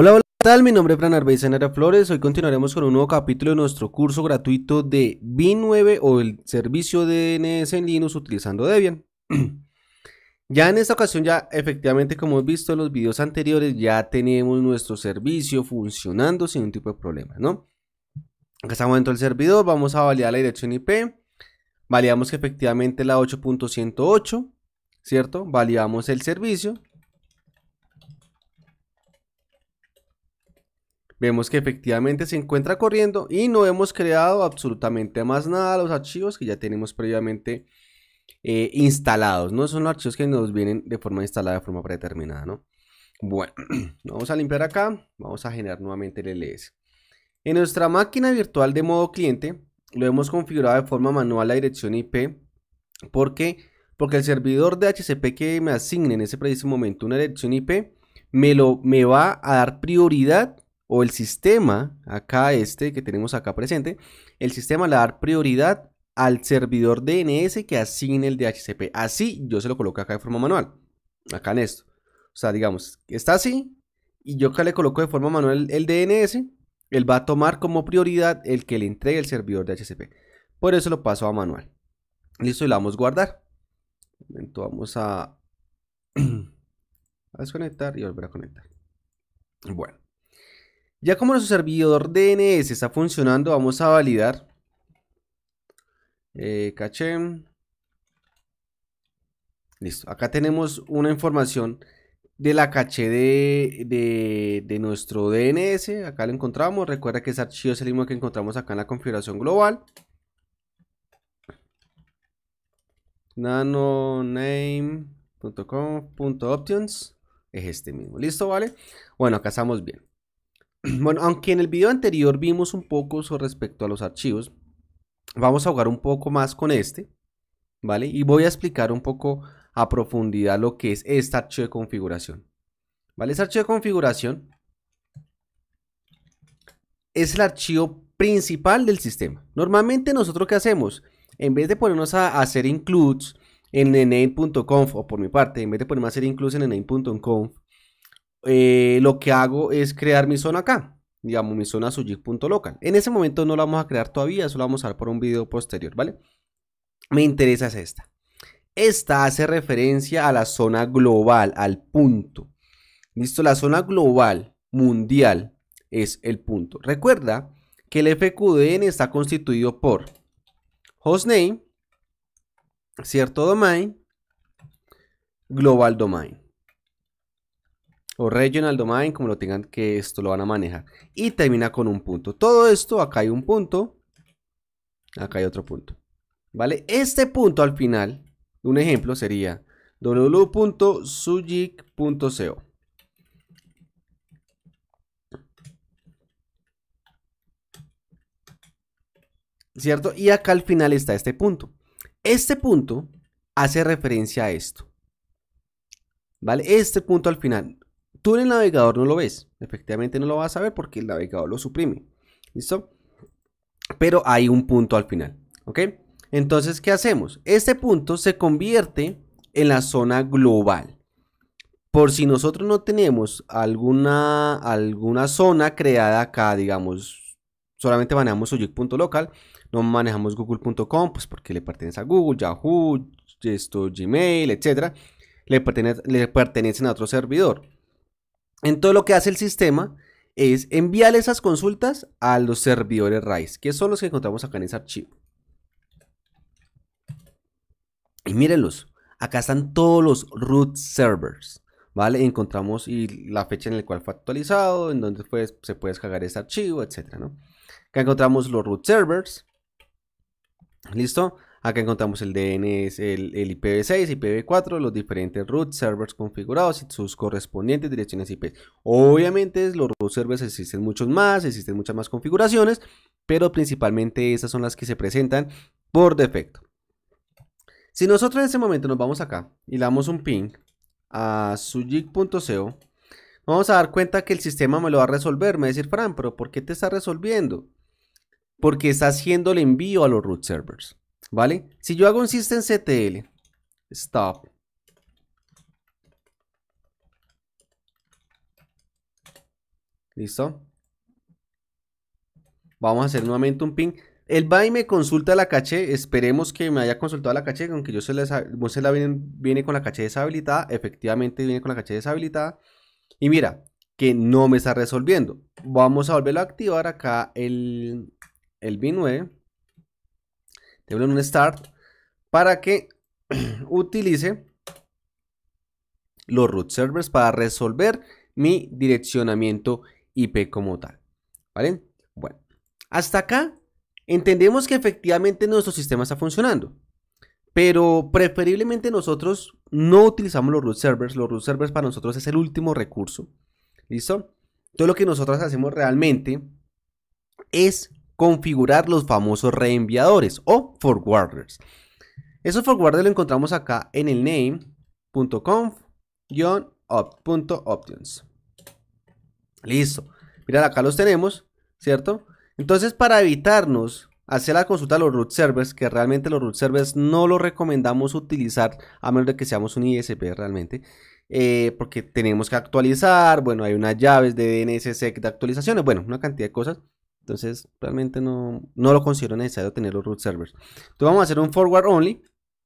Hola, hola, ¿qué tal? Mi nombre es Fran Arbeizenara Flores. Hoy continuaremos con un nuevo capítulo de nuestro curso gratuito de BIN9 o el servicio DNS en Linux utilizando Debian. ya en esta ocasión, ya efectivamente, como hemos visto en los videos anteriores, ya tenemos nuestro servicio funcionando sin ningún tipo de problema, ¿no? Acá estamos dentro del servidor, vamos a validar la dirección IP. Validamos que efectivamente la 8.108, ¿cierto? Validamos el servicio Vemos que efectivamente se encuentra corriendo y no hemos creado absolutamente más nada los archivos que ya tenemos previamente eh, instalados. No son archivos que nos vienen de forma instalada, de forma predeterminada, ¿no? Bueno, vamos a limpiar acá, vamos a generar nuevamente el LS. En nuestra máquina virtual de modo cliente, lo hemos configurado de forma manual la dirección IP. ¿Por qué? Porque el servidor de HCP que me asigne en ese preciso momento una dirección IP, me, lo, me va a dar prioridad o el sistema, acá este que tenemos acá presente, el sistema le va a dar prioridad al servidor DNS que asigne el DHCP. Así yo se lo coloco acá de forma manual, acá en esto. O sea, digamos, está así y yo acá le coloco de forma manual el, DNS, él va a tomar como prioridad el que le entregue el servidor DHCP. Por eso lo paso a manual. Listo, y lo vamos a guardar. momento vamos a, a desconectar y volver a conectar. Bueno. Ya como nuestro servidor DNS está funcionando, vamos a validar. Eh, caché. Listo. Acá tenemos una información de la caché de, de, de, nuestro DNS. Acá lo encontramos. Recuerda que ese archivo es el mismo que encontramos acá en la configuración global. nanoname.com.options es este mismo. ¿Listo? ¿Vale? Bueno, acá estamos bien. Bueno, aunque en el video anterior vimos un poco sobre respecto a los archivos, vamos a jugar un poco más con este, ¿vale? Y voy a explicar un poco a profundidad lo que es este archivo de configuración. ¿Vale? Este archivo de configuración es el archivo principal del sistema. Normalmente nosotros qué hacemos? En vez de ponernos a hacer includes en name.conf, o por mi parte, en vez de ponernos a hacer includes en ename.conf, eh, lo que hago es crear mi zona acá. Digamos, mi zona sujit.local En ese momento no la vamos a crear todavía, eso lo vamos a dar por un video posterior, ¿vale? Me interesa esta. Esta hace referencia a la zona global, al punto. Listo, la zona global, mundial, es el punto. Recuerda que el FQDN está constituido por hostname, cierto domain, global domain o regional domain, como lo tengan que esto lo van a manejar. Y termina con un punto. Todo esto, acá hay un punto, acá hay otro punto. ¿Vale? Este punto al final, un ejemplo sería www.sujic.co. ¿Cierto? Y acá al final está este punto. Este punto hace referencia a esto. ¿Vale? Este punto al final. Tú en el navegador no lo ves. Efectivamente no lo vas a ver porque el navegador lo suprime. ¿Listo? Pero hay un punto al final. ¿Ok? Entonces, ¿qué hacemos? Este punto se convierte en la zona global. Por si nosotros no tenemos alguna, alguna zona creada acá, digamos, solamente manejamos local no manejamos google.com, pues porque le pertenece a Google, Yahoo, esto, Gmail, etc. Le, pertenece le pertenecen a otro servidor. Entonces lo que hace el sistema es enviar esas consultas a los servidores RISE, que son los que encontramos acá en ese archivo. Y mírenlos, acá están todos los root servers, ¿vale? Encontramos y la fecha en la cual fue actualizado, en donde se puede descargar ese archivo, etcétera, ¿no? Acá encontramos los root servers, ¿listo? Acá encontramos el DNS, el, IPv6, IPv4, los diferentes root servers configurados y sus correspondientes direcciones IP. Obviamente los root servers existen muchos más, existen muchas más configuraciones, pero principalmente esas son las que se presentan por defecto. Si nosotros en ese momento nos vamos acá y le damos un ping a sujic.co vamos a dar cuenta que el sistema me lo va a resolver. Me va a decir, Fran, pero ¿por qué te está resolviendo? Porque está haciendo el envío a los root servers. ¿Vale? Si yo hago un systemctl, stop. ¿Listo? Vamos a hacer nuevamente un ping. el va me consulta la caché. Esperemos que me haya consultado la caché. Aunque yo se la, viene, con la caché deshabilitada. Efectivamente viene con la caché deshabilitada. Y mira, que no me está resolviendo. Vamos a volverlo a activar acá el, el B9 démosle un start para que utilice los root servers para resolver mi direccionamiento IP como tal. ¿Vale? Bueno, hasta acá entendemos que efectivamente nuestro sistema está funcionando. Pero preferiblemente nosotros no utilizamos los root servers. Los root servers para nosotros es el último recurso. ¿Listo? Todo lo que nosotros hacemos realmente es configurar los famosos reenviadores o forwarders. Esos forwarders lo encontramos acá en el nameconf .options Listo. Mirad, acá los tenemos, ¿cierto? Entonces, para evitarnos hacer la consulta a los root servers, que realmente los root servers no los recomendamos utilizar a menos de que seamos un ISP realmente, eh, porque tenemos que actualizar, bueno, hay unas llaves de DNSSEC de actualizaciones, bueno, una cantidad de cosas. Entonces, realmente no, lo considero necesario tener los root servers. Entonces, vamos a hacer un forward only.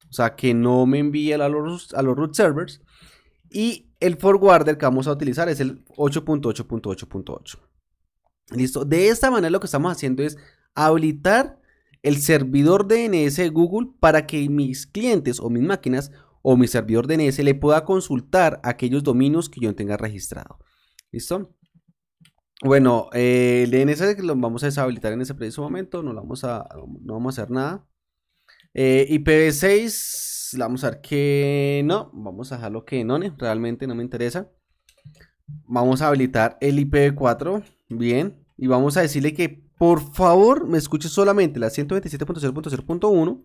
O sea, que no me envíe a los, a los root servers. Y el forwarder que vamos a utilizar es el 8.8.8.8. Listo. De esta manera lo que estamos haciendo es habilitar el servidor DNS de Google para que mis clientes o mis máquinas o mi servidor DNS le pueda consultar aquellos dominios que yo tenga registrado. ¿Listo? Bueno, eh, el DNS lo vamos a deshabilitar en ese preciso momento, no, vamos, a, vamos a hacer nada. Eh, IPv6, vamos a ver que no, vamos a dejarlo que no, realmente no me interesa. Vamos a habilitar el IPv4, bien, y vamos a decirle que por favor me escuche solamente la 127.0.0.1.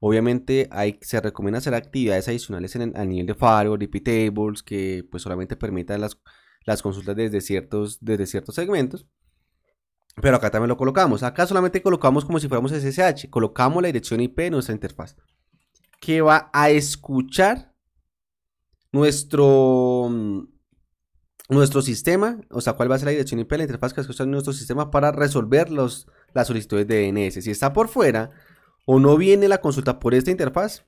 Obviamente hay, se recomienda hacer actividades adicionales a nivel de firewall, IP tables, que pues solamente permitan las las consultas desde ciertos, desde ciertos segmentos. Pero acá también lo colocamos. Acá solamente colocamos como si fuéramos SSH. Colocamos la dirección IP de nuestra interfaz. Que va a escuchar nuestro, mm, nuestro sistema. O sea, cuál va a ser la dirección IP de la interfaz que va a escuchar nuestro sistema para resolver los, las solicitudes de DNS. Si está por fuera o no viene la consulta por esta interfaz,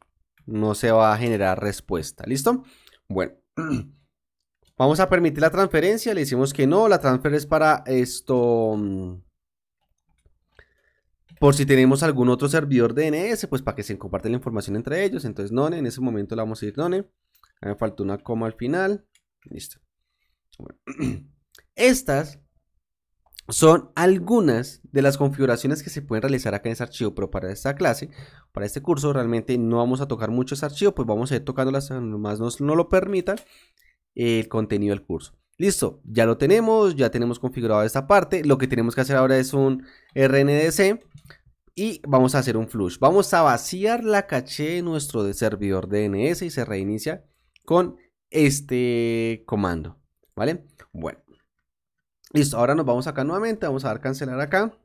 no se va a generar respuesta. ¿Listo? Bueno. Vamos a permitir la transferencia, le decimos que no, la transfer es para esto... Mm, por si tenemos algún otro servidor DNS, pues para que se comparte la información entre ellos. Entonces, none, en ese momento le vamos a ir none. Me faltó una coma al final. Listo. Estas son algunas de las configuraciones que se pueden realizar acá en ese archivo, pero para esta clase, para este curso, realmente no vamos a tocar mucho ese archivo, pues vamos a ir tocando las más nos no lo permita el contenido del curso. Listo, ya lo tenemos, ya tenemos configurado esta parte. Lo que tenemos que hacer ahora es un RNDC y vamos a hacer un flush. Vamos a vaciar la caché de nuestro servidor DNS y se reinicia con este comando, ¿vale? Bueno, listo, ahora nos vamos acá nuevamente, vamos a dar cancelar acá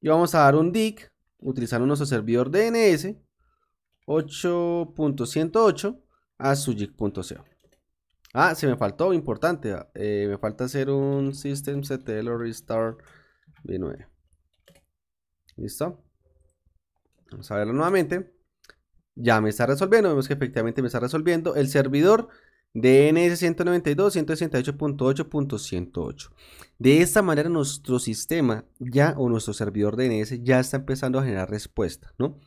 y vamos a dar un DIC utilizando nuestro servidor DNS 8.108 a su JIC.0. Ah, se me faltó, importante. Ah, eh, me falta hacer un System Restart B9. ¿Listo? Vamos a verlo nuevamente. Ya me está resolviendo, vemos que efectivamente me está resolviendo el servidor DNS 192.168.8.108. De esta manera nuestro sistema ya o nuestro servidor DNS ya está empezando a generar respuesta, ¿no?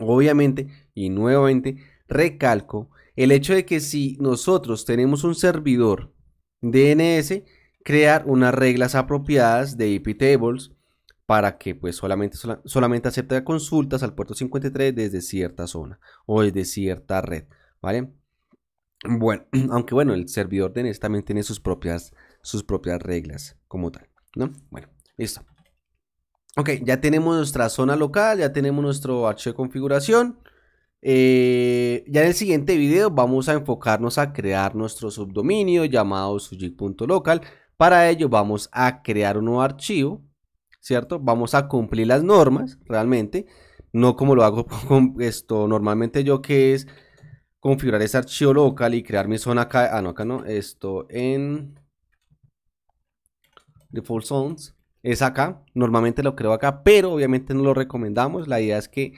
Obviamente y nuevamente recalco el hecho de que si nosotros tenemos un servidor DNS, crear unas reglas apropiadas de IP tables para que pues solamente, acepte consultas al puerto 53 desde cierta zona o desde cierta red, ¿vale? Bueno, aunque bueno, el servidor DNS también tiene sus propias, sus propias reglas como tal, ¿no? Bueno, listo. Ok, ya tenemos nuestra zona local, ya tenemos nuestro archivo de configuración. Eh, ya en el siguiente video vamos a enfocarnos a crear nuestro subdominio llamado sujit.local Para ello vamos a crear un nuevo archivo, ¿cierto? Vamos a cumplir las normas realmente, no como lo hago con esto normalmente yo que es configurar ese archivo local y crear mi zona acá, ah no, acá no, esto en default zones, es acá, normalmente lo creo acá, pero obviamente no lo recomendamos, la idea es que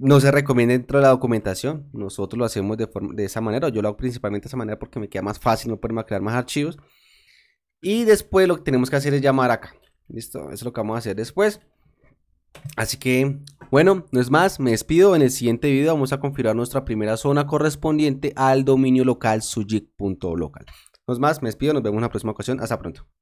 no se recomienda dentro de la documentación. Nosotros lo hacemos de, forma, de esa manera. yo lo hago principalmente de esa manera porque me queda más fácil no poderme crear más archivos. Y después lo que tenemos que hacer es llamar acá. Listo, eso es lo que vamos a hacer después. Así que, bueno, no es más, me despido. En el siguiente video vamos a configurar nuestra primera zona correspondiente al dominio local sujic.local. No es más, me despido, nos vemos en una próxima ocasión. Hasta pronto.